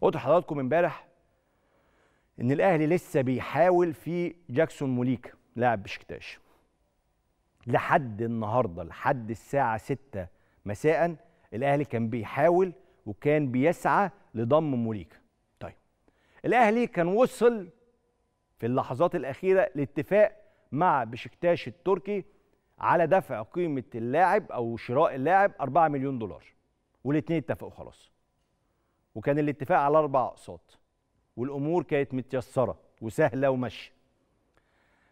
قلت لحضراتكم امبارح ان الاهلي لسه بيحاول في جاكسون موليكا لاعب بشكتاش لحد النهارده لحد الساعه 6 مساء الاهلي كان بيحاول وكان بيسعى لضم موليكا طيب الاهلي كان وصل في اللحظات الاخيره لاتفاق مع بشكتاش التركي على دفع قيمه اللاعب او شراء اللاعب 4 مليون دولار والاثنين اتفقوا خلاص وكان الاتفاق على اربع اقساط والامور كانت متيسره وسهله وماشيه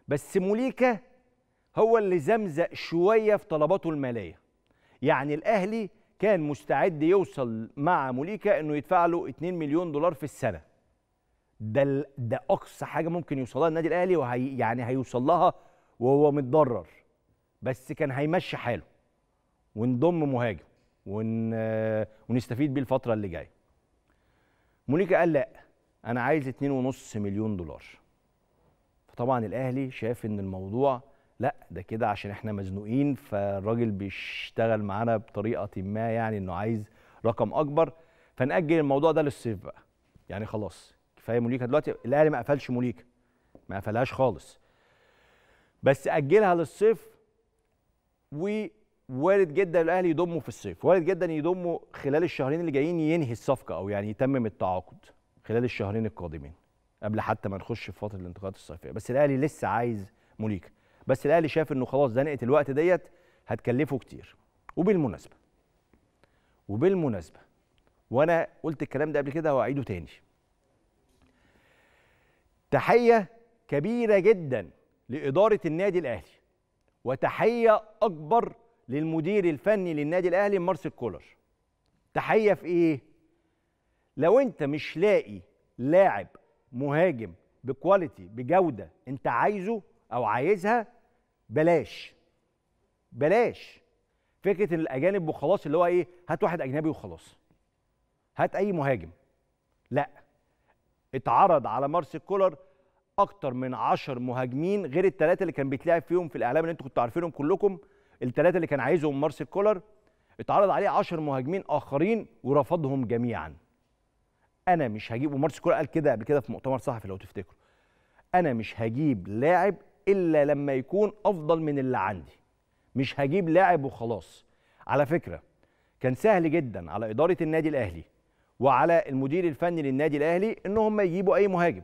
بس موليكا هو اللي زمزق شويه في طلباته الماليه يعني الاهلي كان مستعد يوصل مع موليكا انه يدفع له 2 مليون دولار في السنه ده ده اقصى حاجه ممكن يوصلها النادي الاهلي وهي يعني هيوصل لها وهو متضرر بس كان هيمشي حاله ونضم مهاجم ون... ونستفيد بيه الفتره اللي جايه مونيكا قال لا انا عايز 2.5 مليون دولار فطبعا الاهلي شاف ان الموضوع لا ده كده عشان احنا مزنوقين فالراجل بيشتغل معانا بطريقه ما يعني انه عايز رقم اكبر فنأجل الموضوع ده للصيف بقى يعني خلاص كفايه مونيكا دلوقتي الاهلي ما قفلش مونيكا ما قفلهاش خالص بس اجلها للصيف و وارد جدا الاهلي يضمه في الصيف وارد جدا يضمه خلال الشهرين اللي جايين ينهي الصفقه او يعني يتمم التعاقد خلال الشهرين القادمين قبل حتى ما نخش في فتره الانتقالات الصيفيه بس الاهلي لسه عايز موليكا بس الاهلي شاف انه خلاص زنقه الوقت ديت هتكلفه كتير وبالمناسبه وبالمناسبه وانا قلت الكلام ده قبل كده واعيده تاني تحيه كبيره جدا لاداره النادي الاهلي وتحيه اكبر للمدير الفني للنادي الاهلي مارسيل كولر تحيه في ايه لو انت مش لاقي لاعب مهاجم بكواليتي بجوده انت عايزه او عايزها بلاش بلاش فكره الاجانب وخلاص اللي هو ايه هات واحد اجنبي وخلاص هات اي مهاجم لا اتعرض على مارسيل كولر اكتر من 10 مهاجمين غير الثلاثه اللي كان بيتلعب فيهم في الاعلام اللي انتوا كنتوا عارفينهم كلكم الثلاثه اللي كان عايزهم مارسيل كولر اتعرض عليه 10 مهاجمين اخرين ورفضهم جميعا انا مش هجيب ومارسيل كولر قال كده قبل كده في مؤتمر صحفي لو تفتكروا انا مش هجيب لاعب الا لما يكون افضل من اللي عندي مش هجيب لاعب وخلاص على فكره كان سهل جدا على اداره النادي الاهلي وعلى المدير الفني للنادي الاهلي ان هم يجيبوا اي مهاجم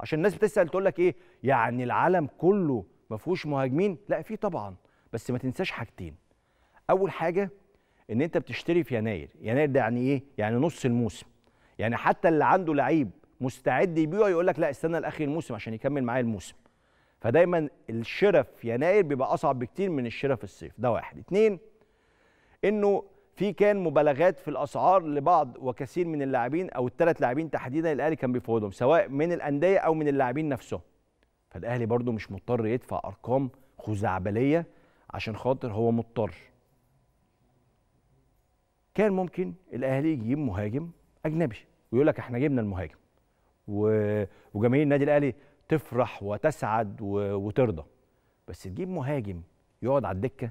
عشان الناس بتسال تقول لك ايه يعني العالم كله ما فيهوش مهاجمين لا في طبعا بس ما تنساش حاجتين اول حاجه ان انت بتشتري في يناير يناير ده يعني ايه يعني نص الموسم يعني حتى اللي عنده لعيب مستعد يبيعه يقول لك لا استنى لاخر الموسم عشان يكمل معايا الموسم فدايما الشراء في يناير بيبقى اصعب بكتير من الشراء في الصيف ده واحد اتنين انه في كان مبالغات في الاسعار لبعض وكثير من اللاعبين او الثلاث لاعبين تحديدا الاهلي كان بيفوضهم سواء من الانديه او من اللاعبين نفسهم فالاهلي برضو مش مضطر يدفع ارقام خزعبليه عشان خاطر هو مضطر كان ممكن الاهلي يجيب مهاجم اجنبي ويقول لك احنا جبنا المهاجم و... وجماهير النادي الاهلي تفرح وتسعد و... وترضى بس تجيب مهاجم يقعد على الدكه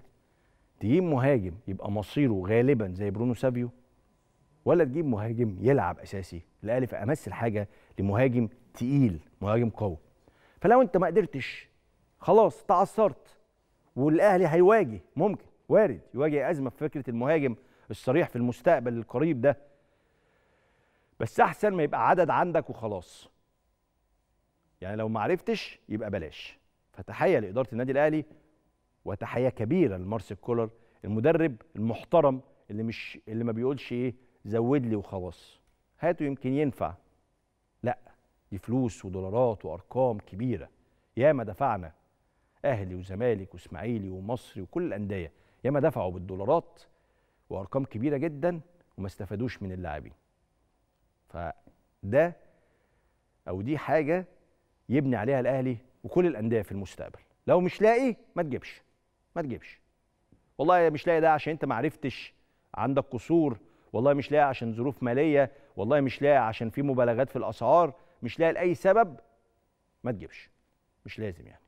تجيب مهاجم يبقى مصيره غالبا زي برونو سابيو ولا تجيب مهاجم يلعب اساسي الاهلي في امس الحاجه لمهاجم تقيل مهاجم قوي فلو انت ما قدرتش خلاص تعثرت والاهلي هيواجه ممكن وارد يواجه ازمه في فكره المهاجم الصريح في المستقبل القريب ده بس احسن ما يبقى عدد عندك وخلاص يعني لو ما عرفتش يبقى بلاش فتحيه لاداره النادي الاهلي وتحيه كبيره لمارسيل كولر المدرب المحترم اللي مش اللي ما بيقولش ايه زود لي وخلاص هاته يمكن ينفع لا دي فلوس ودولارات وارقام كبيره ياما دفعنا اهلي وزمالك واسماعيلي ومصري وكل الانديه ياما دفعوا بالدولارات وارقام كبيره جدا وما استفادوش من اللاعبين فده او دي حاجه يبني عليها الاهلي وكل الانديه في المستقبل لو مش لاقي ما تجيبش ما تجيبش والله مش لاقي ده عشان انت ما عرفتش عندك قصور والله مش لاقي عشان ظروف ماليه والله مش لاقي عشان في مبالغات في الاسعار مش لاقي لاي سبب ما تجيبش مش لازم يعني